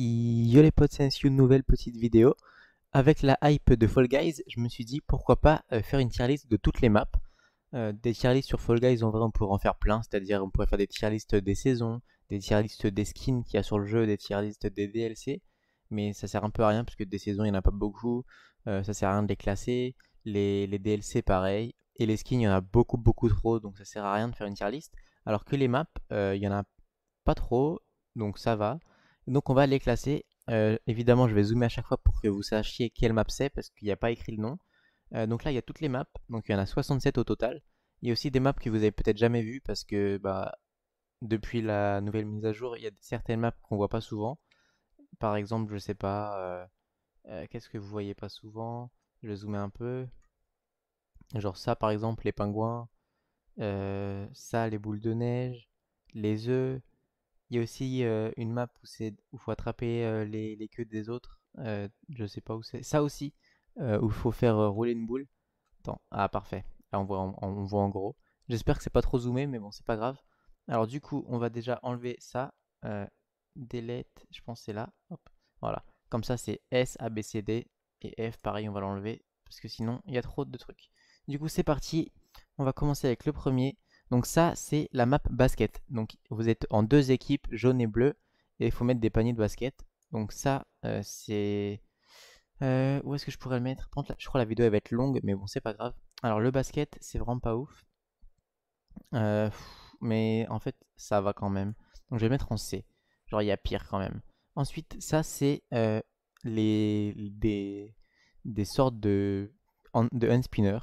Yo les potes, c'est une nouvelle petite vidéo. Avec la hype de Fall Guys, je me suis dit pourquoi pas euh, faire une tier list de toutes les maps. Euh, des tier lists sur Fall Guys, en vrai, on pourrait en faire plein, c'est-à-dire on pourrait faire des tier lists des saisons, des tier lists des skins qu'il y a sur le jeu, des tier lists des DLC, mais ça sert un peu à rien parce que des saisons, il y en a pas beaucoup, euh, ça sert à rien de les classer, les, DLC pareil, et les skins, il y en a beaucoup, beaucoup trop, donc ça sert à rien de faire une tier list, alors que les maps, il y en a pas trop, donc ça va. Donc on va les classer. Euh, évidemment, je vais zoomer à chaque fois pour que vous sachiez quelle map c'est parce qu'il n'y a pas écrit le nom. Euh, donc là, il y a toutes les maps. Donc il y en a 67 au total. Il y a aussi des maps que vous avez peut-être jamais vues parce que bah, depuis la nouvelle mise à jour, il y a certaines maps qu'on voit pas souvent. Par exemple, je sais pas. Euh, qu'est-ce que vous voyez pas souvent Je vais zoomer un peu. Genre ça, par exemple, les pingouins. ça, les boules de neige. Les œufs. Il y a aussi euh, une map où il faut attraper euh, les, les, queues des autres. Je euh, je sais pas où c'est. Ça aussi, où il faut faire rouler une boule. Attends, ah parfait. Là, on voit, on, voit en gros. J'espère que c'est pas trop zoomé, mais bon, c'est pas grave. Alors du coup, on va déjà enlever ça. delete, je pense c'est là. Hop. Voilà. Comme ça, c'est S, A, B, C, D et F. Pareil, on va l'enlever parce que sinon, il y a trop de trucs. Du coup, c'est parti. On va commencer avec le premier. Donc ça, c'est la map basket. Donc vous êtes en deux équipes, jaune et bleu, et il faut mettre des paniers de basket. Donc ça, euh, c'est... Euh, où est-ce que je pourrais le mettre Je crois la vidéo elle va être longue, mais bon, c'est pas grave. Alors le basket, c'est vraiment pas ouf. Euh, mais en fait, ça va quand même. Donc je vais mettre en C. Genre, il y a pire quand même. Ensuite, ça, c'est les... des... sortes de, de spinner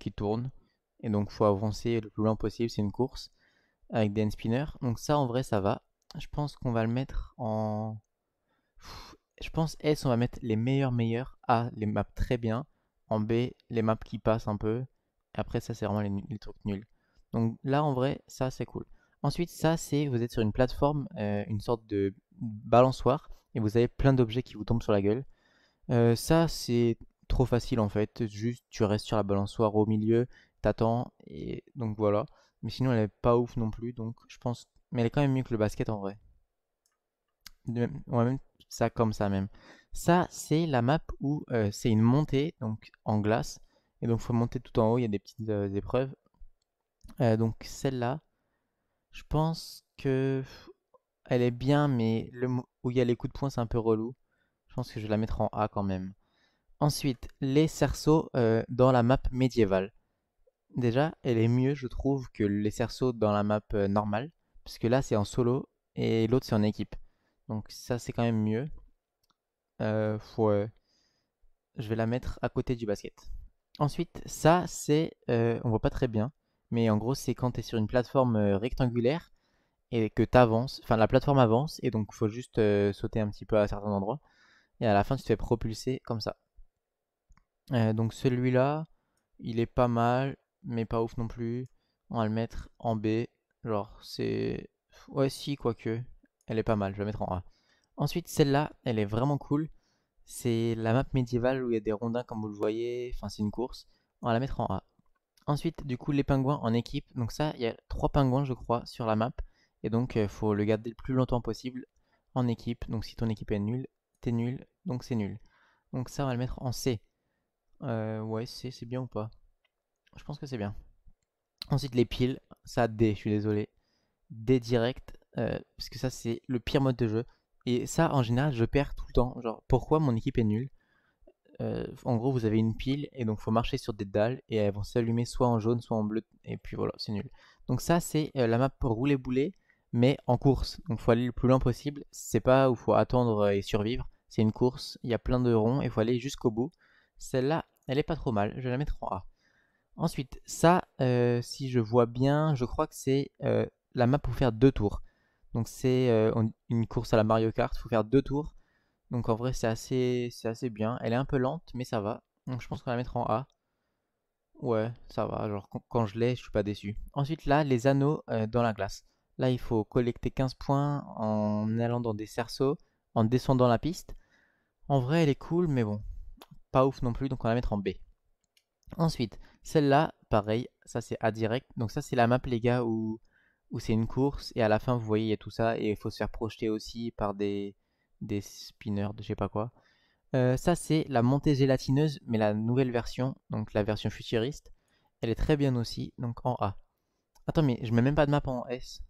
qui tournent et donc faut avancer le plus loin possible, c'est une course avec des spinners. Donc ça en vrai ça va. Je pense qu'on va le mettre en je pense S on va mettre les meilleurs meilleurs, A les maps très bien, en B les maps qui passent un peu, et après ça c'est vraiment les, trucs nuls. Donc là en vrai ça c'est cool. Ensuite ça c'est vous êtes sur une plateforme, euh, une sorte de balançoire et vous avez plein d'objets qui vous tombent sur la gueule. Euh, ça c'est trop facile en fait, juste tu restes sur la balançoire au milieu, t'attends. Et donc voilà. Mais sinon, elle est pas ouf non plus. Donc je pense. Mais elle est quand même mieux que le basket en vrai. on va même ça comme ça même. Ça, c'est la map où euh, c'est une montée donc en glace. Et donc faut monter tout en haut. Il y a des petites euh, épreuves. Euh, donc celle-là, je pense que elle est bien, mais le, où il y a les coups de poing, c'est un peu relou. Je pense que je vais la mettre en A quand même. Ensuite, les cerceaux dans la map médiévale déjà, elle est mieux, je trouve, que les cerceaux dans la map euh, normale. Parce que là, c'est en solo et l'autre, c'est en équipe. Donc ça, c'est quand même mieux. Euh, faut, euh, je vais la mettre à côté du basket. Ensuite, ça, c'est... on voit pas très bien. Mais en gros, c'est quand tu es sur une plateforme rectangulaire et que tu avances. Enfin, la plateforme avance et donc faut juste sauter un petit peu à certains endroits. Et à la fin, tu te fais propulser comme ça. donc celui-là, il est pas mal mais pas ouf non plus. On va le mettre en B. Genre, c'est. Ouais, si, quoique. Elle est pas mal, je vais la mettre en A. Ensuite, celle-là, elle est vraiment cool. C'est la map médiévale où il y a des rondins, comme vous le voyez. Enfin, c'est une course. On va la mettre en A. Ensuite, du coup, les pingouins en équipe. Donc, ça, il y a trois pingouins, je crois, sur la map. Et donc, il euh, faut le garder le plus longtemps possible en équipe. Donc, si ton équipe est nulle, t'es nul. Donc, c'est nul. Donc, ça, on va le mettre en C. Euh, ouais, C, c'est bien ou pas je pense que c'est bien. Ensuite, les piles. Ça, D, je suis désolé. D direct. Euh, parce que ça, c'est le pire mode de jeu. Et ça, en général, je perds tout le temps. Genre, pourquoi mon équipe est nulle euh, En gros, vous avez une pile et donc faut marcher sur des dalles et elles vont s'allumer soit en jaune, soit en bleu. Et puis voilà, c'est nul. Donc, ça, c'est euh, la map rouler bouler mais en course. Donc, faut aller le plus loin possible. C'est pas où faut attendre et survivre. C'est une course. Il y a plein de ronds et faut aller jusqu'au bout. Celle-là, elle est pas trop mal. Je vais la mettre en A. Ensuite, ça, euh, si je vois bien, je crois que c'est euh, la map pour faire deux tours. Donc c'est euh, une course à la Mario Kart, il faut faire deux tours. Donc en vrai, c'est assez, assez bien. Elle est un peu lente, mais ça va. Donc je pense qu'on va la mettre en A. Ouais, ça va. Genre quand je l'ai, je suis pas déçu. Ensuite là, les anneaux dans la glace. Là, il faut collecter 15 points en allant dans des cerceaux, en descendant la piste. En vrai, elle est cool, mais bon, pas ouf non plus, donc on va la mettre en B. Ensuite, celle-là, pareil, ça c'est à direct. Donc ça c'est la map les gars où, où c'est une course et à la fin vous voyez il y a tout ça et il faut se faire projeter aussi par des, des spinners de je sais pas quoi. Euh, ça c'est la montée gélatineuse mais la nouvelle version, donc la version futuriste. Elle est très bien aussi, donc en A. Attends mais je mets même pas de map en S.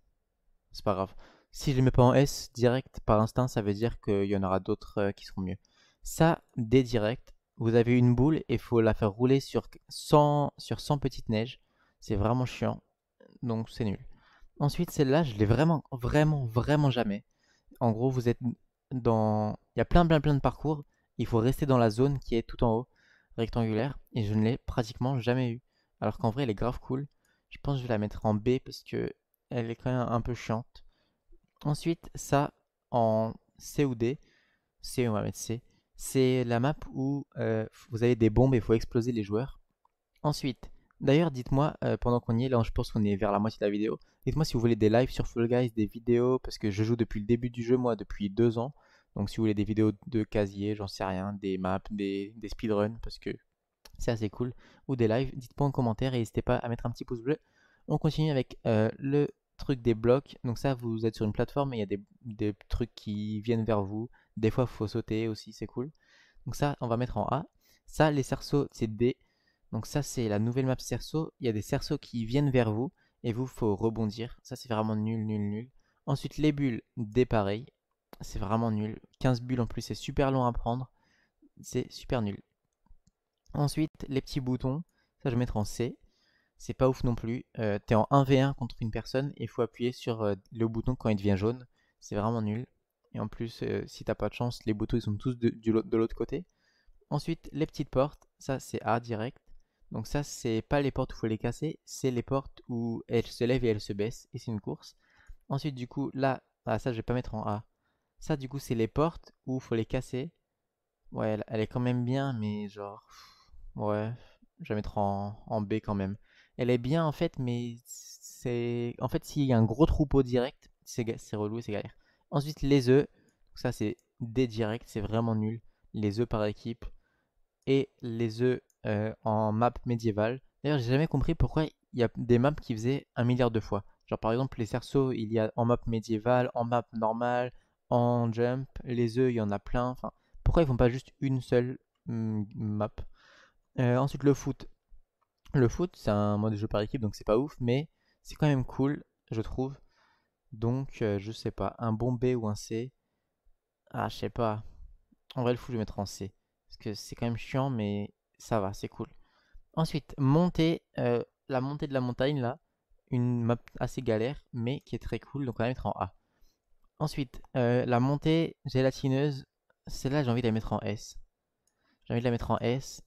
C'est pas grave. Si je ne mets pas en S direct par instinct, ça veut dire qu'il y en aura d'autres euh, qui seront mieux. Ça, D direct vous avez une boule et il faut la faire rouler sur 100, sur 100 petites neiges. C'est vraiment chiant. Donc c'est nul. Ensuite, celle-là, je l'ai vraiment, vraiment, vraiment jamais. En gros, vous êtes dans... Il y a plein, plein, plein de parcours. Il faut rester dans la zone qui est tout en haut, rectangulaire. Et je ne l'ai pratiquement jamais eu. Alors qu'en vrai, elle est grave cool. Je pense que je vais la mettre en B parce que elle est quand même un peu chiante. Ensuite, ça en C ou D. C, on va mettre C. C'est la map où euh, vous avez des bombes et il faut exploser les joueurs. Ensuite, d'ailleurs, dites-moi, euh, pendant qu'on y est, là je pense qu'on est vers la moitié de la vidéo, dites-moi si vous voulez des lives sur Fall Guys, des vidéos, parce que je joue depuis le début du jeu, moi, depuis deux ans. Donc si vous voulez des vidéos de casier, j'en sais rien, des maps, des, speedruns, parce que c'est assez cool, ou des lives, dites-moi en commentaire et n'hésitez pas à mettre un petit pouce bleu. On continue avec euh, le truc des blocs. Donc ça, vous êtes sur une plateforme et il y a des, trucs qui viennent vers vous. Des fois, faut sauter aussi, c'est cool. Donc ça, on va mettre en A. Ça, les cerceaux, c'est D. Donc ça, c'est la nouvelle map cerceau. Il y a des cerceaux qui viennent vers vous et vous, faut rebondir. Ça, c'est vraiment nul, nul, nul. Ensuite, les bulles, D pareil. C'est vraiment nul. 15 bulles en plus, c'est super long à prendre. C'est super nul. Ensuite, les petits boutons. Ça, je vais mettre en C. C'est pas ouf non plus. Euh, t'es en 1v1 contre une personne et il faut appuyer sur euh, le bouton quand il devient jaune. C'est vraiment nul. Et en plus, euh, si t'as pas de chance, les boutons ils sont tous de, de l'autre côté. Ensuite, les petites portes, ça c'est A direct. Donc ça, c'est pas les portes où il faut les casser, c'est les portes où elles se lèvent et elles se baissent, et c'est une course. Ensuite, du coup, là, ah, ça je vais pas mettre en A. Ça, du coup, c'est les portes où il faut les casser. Ouais, elle, est quand même bien, mais genre... Ouais, je vais mettre en, en B quand même. Elle est bien en fait, mais c'est... En fait, s'il y a un gros troupeau direct, c'est relou et c'est galère. Ensuite, les œufs. ça, c'est des directs, c'est vraiment nul. Les œufs par équipe et les œufs euh, en map médiévale. D'ailleurs, j'ai jamais compris pourquoi il y a des maps qui faisaient un milliard de fois. Genre, par exemple, les cerceaux, il y a en map médiévale, en map normale, en jump. Les œufs, il y en a plein. Enfin, pourquoi ils font pas juste une seule mm, map euh, Ensuite, le foot. Le foot, c'est un mode de jeu par équipe, donc c'est pas ouf, mais c'est quand même cool, je trouve. Donc, euh, je sais pas, un bon B ou un C. Ah, je sais pas. En vrai, le fou, je vais mettre en C. Parce que c'est quand même chiant, mais ça va, c'est cool. Ensuite, monter, euh, la montée de la montagne, là. Une map assez galère, mais qui est très cool, donc on va mettre en A. Ensuite, euh, la montée gélatineuse, celle-là, j'ai envie de la mettre en S. J'ai envie de la mettre en S.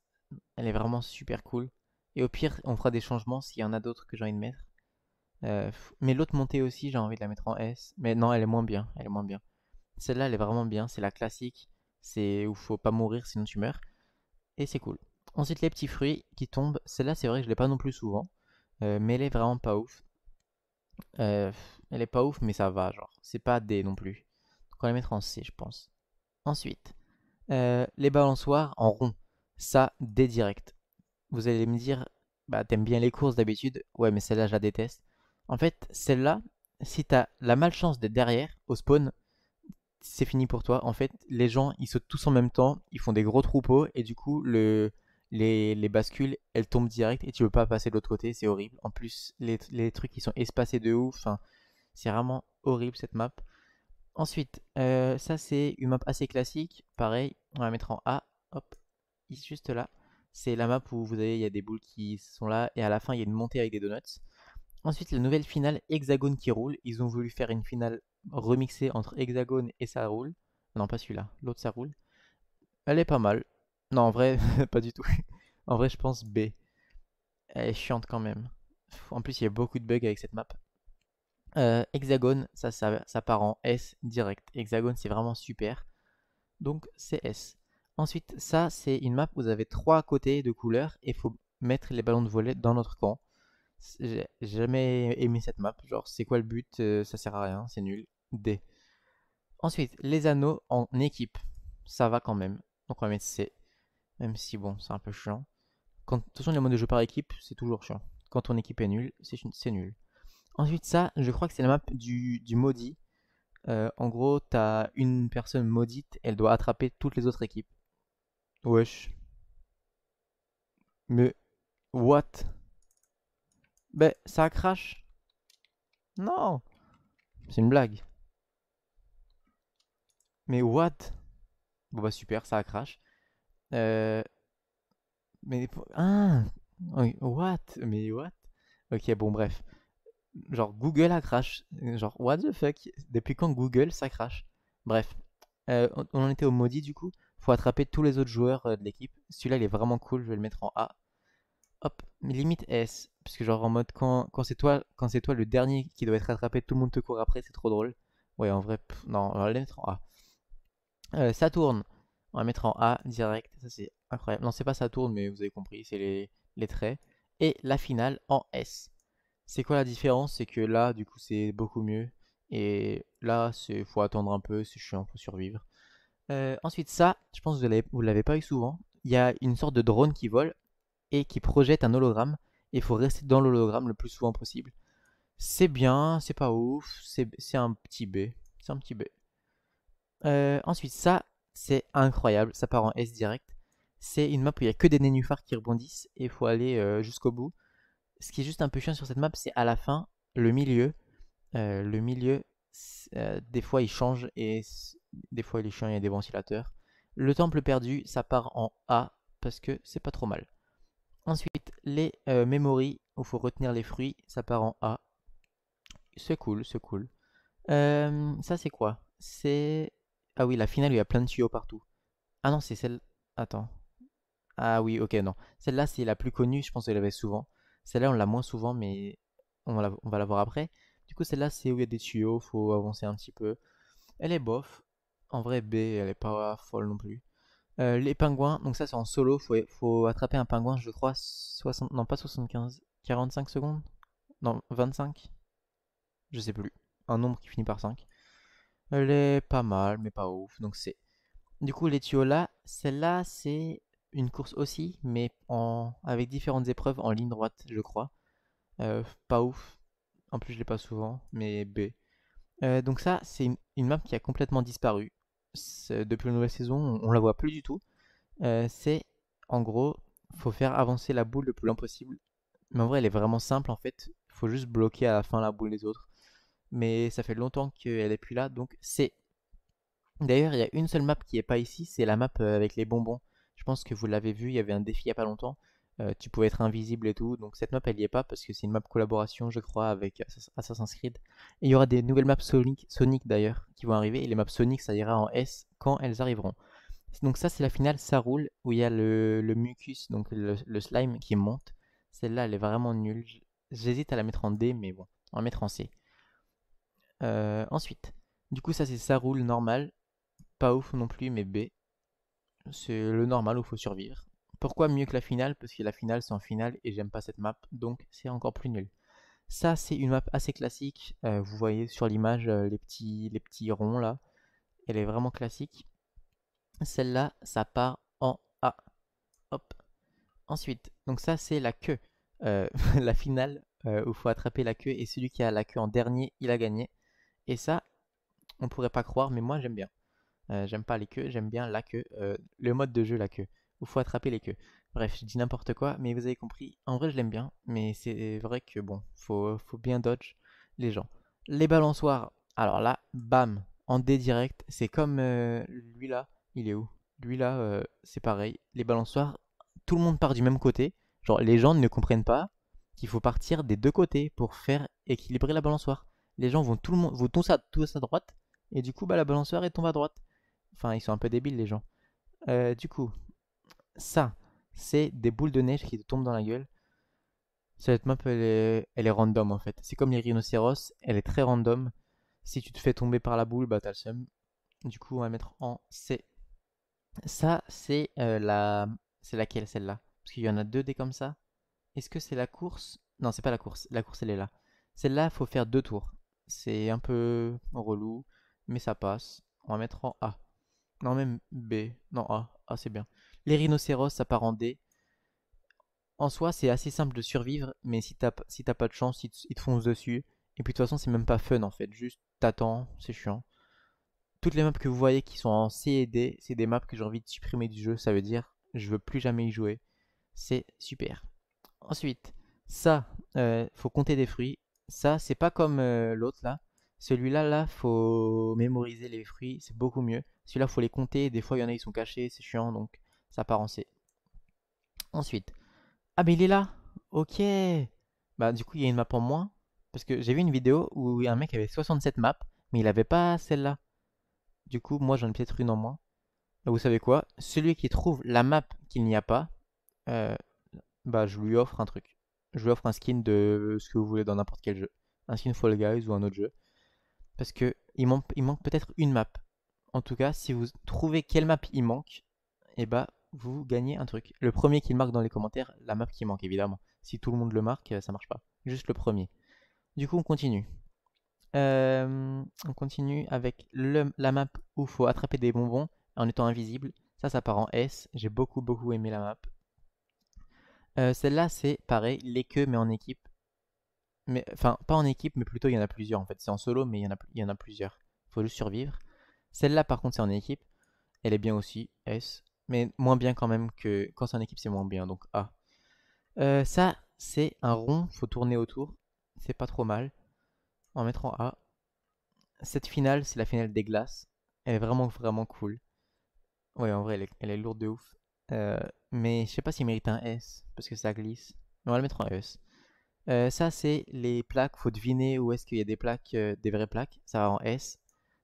Elle est vraiment super cool. Et au pire, on fera des changements s'il y en a d'autres que j'ai envie de mettre. Euh, mais l'autre montée aussi, j'ai envie de la mettre en S. Mais non, elle est moins bien. Elle est moins bien. Celle-là, elle est vraiment bien. C'est la classique. C'est où faut pas mourir sinon tu meurs. Et c'est cool. Ensuite, les petits fruits qui tombent. Celle-là, c'est vrai que je l'ai pas non plus souvent. Euh, mais elle est vraiment pas ouf. Euh, elle est pas ouf, mais ça va. Genre, c'est pas D non plus. Donc on va la mettre en C, je pense. Ensuite, les balançoires en rond. Ça, D direct. Vous allez me dire, bah t'aimes bien les courses d'habitude. Ouais, mais celle-là, je la déteste en fait, celle-là, si t'as la malchance d'être derrière au spawn, c'est fini pour toi. En fait, les gens, ils sautent tous en même temps, ils font des gros troupeaux, et du coup, les, bascules, elles tombent direct, et tu veux pas passer de l'autre côté, c'est horrible. En plus, les, trucs, qui sont espacés de ouf, enfin, c'est vraiment horrible cette map. Ensuite, euh, ça c'est une map assez classique, pareil, on va la mettre en A, hop, juste là. C'est la map où vous avez, il y a des boules qui sont là, et à la fin, il y a une montée avec des donuts. Ensuite, la nouvelle finale Hexagone qui roule. Ils ont voulu faire une finale remixée entre Hexagone et ça roule. Non, pas celui-là, l'autre ça roule. Elle est pas mal. Non, en vrai, pas du tout. en vrai, je pense B. Elle est chiante quand même. En plus, il y a beaucoup de bugs avec cette map. Euh, Hexagone, ça, part en S direct. Hexagone, c'est vraiment super. Donc, c'est S. Ensuite, ça, c'est une map où vous avez trois côtés de couleurs et il faut mettre les ballons de volet dans notre camp. J'ai jamais aimé cette map. Genre, c'est quoi le but euh, Ça sert à rien, c'est nul. D. Ensuite, les anneaux en équipe. Ça va quand même. Donc, on va mettre C. Même si, bon, c'est un peu chiant. Quand, de toute façon, les modes de jeu par équipe, c'est toujours chiant. Quand ton équipe est nulle, c'est nul. Ensuite, ça, je crois que c'est la map du, maudit. Euh, en gros, t'as une personne maudite, elle doit attraper toutes les autres équipes. Wesh. Mais, what ben, ça crache. Non. C'est une blague. Mais what Bon bah super, ça crache. Euh... Mais... Ah What Mais what Ok, bon bref. Genre Google a crash. Genre what the fuck Depuis quand Google ça crache Bref. Euh, on en était au maudit du coup. Faut attraper tous les autres joueurs euh, de l'équipe. Celui-là il est vraiment cool, je vais le mettre en A. Hop limite S. Parce que genre en mode quand, quand c'est toi, toi le dernier qui doit être rattrapé tout le monde te court après, c'est trop drôle. Ouais, en vrai, non, on va le mettre en A. Euh, ça tourne on va mettre en A direct, ça c'est incroyable. Non, c'est pas ça tourne mais vous avez compris, c'est les, traits. Et la finale en S. C'est quoi la différence C'est que là, du coup, c'est beaucoup mieux. Et là, il faut attendre un peu, c'est chiant, faut survivre. Euh, ensuite, ça, je pense que vous l'avez pas eu souvent. Il y a une sorte de drone qui vole et qui projette un hologramme. Et il faut rester dans l'hologramme le plus souvent possible. C'est bien, c'est pas ouf, c'est un petit B. C'est un petit B. Euh, ensuite, ça, c'est incroyable, ça part en S direct. C'est une map où il n'y a que des nénuphars qui rebondissent et il faut aller euh, jusqu'au bout. Ce qui est juste un peu chiant sur cette map, c'est à la fin, le milieu. Euh, le milieu, des fois il change et des fois il est chiant, il y a des ventilateurs. Le temple perdu, ça part en A parce que c'est pas trop mal. Ensuite, les euh, memory où il faut retenir les fruits, ça part en A. C'est cool, c'est cool. Euh, ça, c'est quoi C'est... Ah oui, la finale, il y a plein de tuyaux partout. Ah non, c'est celle... Attends. Ah oui, ok, non. Celle-là, c'est la plus connue, je pense que l'avait souvent. Celle-là, on l'a moins souvent, mais on, on va la voir après. Du coup, celle-là, c'est où il y a des tuyaux, faut avancer un petit peu. Elle est bof. En vrai, B, elle est pas folle non plus. Euh, les pingouins, donc ça c'est en solo, faut, faut attraper un pingouin, je crois, 60, non pas 75, 45 secondes Non, 25 Je sais plus. Un nombre qui finit par 5. Elle est pas mal, mais pas ouf. Donc c'est. Du coup, les tuyaux là, celle-là c'est une course aussi, mais en... avec différentes épreuves en ligne droite, je crois. Euh, pas ouf. En plus, je l'ai pas souvent, mais B. Euh, donc ça, c'est une, une map qui a complètement disparu depuis la nouvelle saison, on, la voit plus du tout. Euh, c'est en gros, faut faire avancer la boule le plus loin possible. Mais en vrai, elle est vraiment simple en fait. Faut juste bloquer à la fin la boule des autres. Mais ça fait longtemps qu'elle est plus là, donc c'est. D'ailleurs, il y a une seule map qui est pas ici, c'est la map euh, avec les bonbons. Je pense que vous l'avez vu, il y avait un défi il y a pas longtemps. Euh, tu pouvais être invisible et tout. Donc cette map elle y est pas parce que c'est une map collaboration je crois avec Assassin's Creed. Et il y aura des nouvelles maps Sonic, d'ailleurs qui vont arriver. Et les maps Sonic ça ira en S quand elles arriveront. Donc ça c'est la finale, ça roule, où il y a le, mucus, donc le, slime qui monte. Celle-là elle est vraiment nulle. J'hésite à la mettre en D mais bon, on va la mettre en C. Euh, ensuite, du coup ça c'est ça roule normal. Pas ouf non plus mais B. C'est le normal où faut survivre. Pourquoi mieux que la finale Parce que la finale c'est en finale et j'aime pas cette map, donc c'est encore plus nul. Ça c'est une map assez classique, euh, vous voyez sur l'image euh, les, petits, les petits ronds là, elle est vraiment classique. Celle-là, ça part en A. Hop. Ensuite, donc ça c'est la queue, euh, la finale où il faut attraper la queue et celui qui a la queue en dernier, il a gagné. Et ça, on pourrait pas croire, mais moi j'aime bien. j'aime pas les queues, j'aime bien la queue, le mode de jeu la queue faut attraper les queues. Bref, je dis n'importe quoi, mais vous avez compris. En vrai, je l'aime bien, mais c'est vrai que bon, faut, faut bien dodge les gens. Les balançoires, alors là, bam, en D direct, c'est comme euh, lui là, il est où Lui là, euh, c'est pareil. Les balançoires, tout le monde part du même côté. Genre, les gens ne comprennent pas qu'il faut partir des deux côtés pour faire équilibrer la balançoire. Les gens vont tout le monde, vont tous à, tous à droite, et du coup, bah, la balançoire elle tombe à droite. Enfin, ils sont un peu débiles les gens. Euh, du coup, ça, c'est des boules de neige qui te tombent dans la gueule. Cette map, elle est, elle est random en fait. C'est comme les rhinocéros, elle est très random. Si tu te fais tomber par la boule, bah t'as le seum. Du coup, on va mettre en C. Ça, c'est euh, la. C'est laquelle celle-là Parce qu'il y en a deux dés comme ça. Est-ce que c'est la course Non, c'est pas la course. La course, elle est là. Celle-là, il faut faire deux tours. C'est un peu relou, mais ça passe. On va mettre en A. Non, même B. Non, A. A, c'est bien les rhinocéros ça part en D. En soi, c'est assez simple de survivre, mais si t'as si pas de chance, ils te, foncent dessus. Et puis de toute façon, c'est même pas fun en fait. Juste t'attends, c'est chiant. Toutes les maps que vous voyez qui sont en C et D, c'est des maps que j'ai envie de supprimer du jeu. Ça veut dire, je veux plus jamais y jouer. C'est super. Ensuite, ça, euh, faut compter des fruits. Ça, c'est pas comme euh, l'autre là. Celui-là, là, faut mémoriser les fruits, c'est beaucoup mieux. Celui-là, faut les compter. Des fois, il y en a, ils sont cachés, c'est chiant. Donc, ça Ensuite. Ah, mais il est là Ok Bah, du coup, il y a une map en moins. Parce que j'ai vu une vidéo où un mec avait 67 maps, mais il avait pas celle-là. Du coup, moi, j'en ai peut-être une en moins. Bah, vous savez quoi Celui qui trouve la map qu'il n'y a pas, euh, bah, je lui offre un truc. Je lui offre un skin de ce que vous voulez dans n'importe quel jeu. Un skin Fall Guys ou un autre jeu. Parce que il manque, il manque peut-être une map. En tout cas, si vous trouvez quelle map il manque, et eh bah vous gagnez un truc. Le premier qui le marque dans les commentaires, la map qui manque évidemment. Si tout le monde le marque, euh, ça marche pas. Juste le premier. Du coup, on continue. Euh, on continue avec la map où il faut attraper des bonbons en étant invisible. Ça, ça part en S. J'ai beaucoup, beaucoup aimé la map. Euh, celle-là, c'est pareil, les queues, mais en équipe. Mais, enfin, pas en équipe, mais plutôt il y en a plusieurs en fait. C'est en solo, mais il y en a, il y en a plusieurs. Il faut juste survivre. Celle-là, par contre, c'est en équipe. Elle est bien aussi, S mais moins bien quand même que quand c'est en équipe, c'est moins bien, donc A. Euh, ça, c'est un rond, faut tourner autour, c'est pas trop mal. On En A. Cette finale, c'est la finale des glaces, elle est vraiment, vraiment cool. Ouais, en vrai, elle est, lourde de ouf. Euh, mais je sais pas s'il mérite un S, parce que ça glisse. Mais on va le mettre en S. Euh, ça, c'est les plaques. Faut deviner où est-ce qu'il y a des plaques, des vraies plaques. Ça va en S.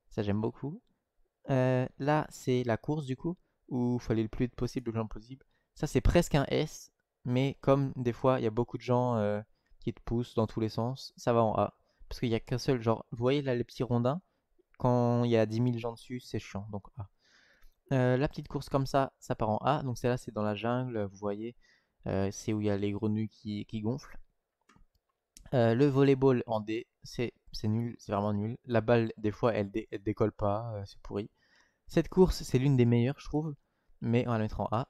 Ça, j'aime beaucoup. là, c'est la course, du coup où il fallait le plus vite possible, le plus possible. Ça, c'est presque un S, mais comme des fois, il y a beaucoup de gens euh, qui te poussent dans tous les sens, ça va en A. Parce qu'il n'y a qu'un seul, genre, vous voyez là les petits rondins, quand il y a 10 000 gens dessus, c'est chiant, donc A. Euh, la petite course comme ça, ça part en A, donc celle-là, c'est dans la jungle, vous voyez, euh, c'est où il y a les grenouilles qui, qui gonflent. le volleyball en D, c'est nul, c'est vraiment nul. La balle, des fois, elle, elle décolle pas, c'est pourri. Cette course, c'est l'une des meilleures, je trouve mais on va la mettre en A.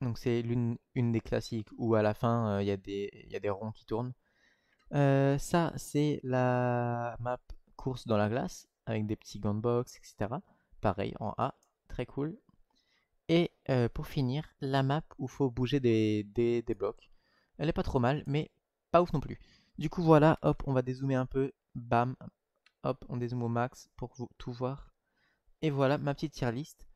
Donc c'est l'une une des classiques où à la fin euh, il y, a des, des ronds qui tournent. Euh, ça c'est la map course dans la glace avec des petits gants de box, etc. Pareil en A, très cool. Et euh, pour finir, la map où faut bouger des, des, des, blocs. Elle est pas trop mal, mais pas ouf non plus. Du coup, voilà, hop, on va dézoomer un peu. Bam, hop, on dézoome au max pour tout voir. Et voilà ma petite tier liste.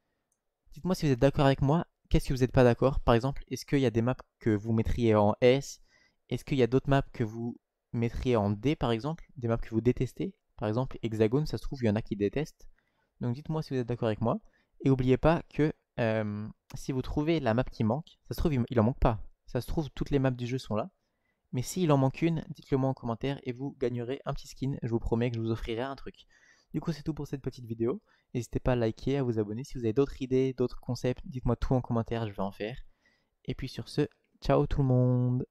Dites-moi si vous êtes d'accord avec moi. Qu'est-ce que vous n'êtes pas d'accord Par exemple, est-ce qu'il y a des maps que vous mettriez en S Est-ce qu'il y a d'autres maps que vous mettriez en D, par exemple Des maps que vous détestez Par exemple, Hexagone, ça se trouve, il y en a qui détestent. Donc dites-moi si vous êtes d'accord avec moi. Et n'oubliez pas que si vous trouvez la map qui manque, ça se trouve, il n'en manque pas. Ça se trouve, toutes les maps du jeu sont là. Mais s'il en manque une, dites-le moi en commentaire et vous gagnerez un petit skin. Je vous promets que je vous offrirai un truc. Du coup, c'est tout pour cette petite vidéo. N'hésitez pas à liker, à vous abonner. Si vous avez d'autres idées, d'autres concepts, dites-moi tout en commentaire, je vais en faire. Et puis sur ce, ciao tout le monde